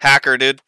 Hacker, dude.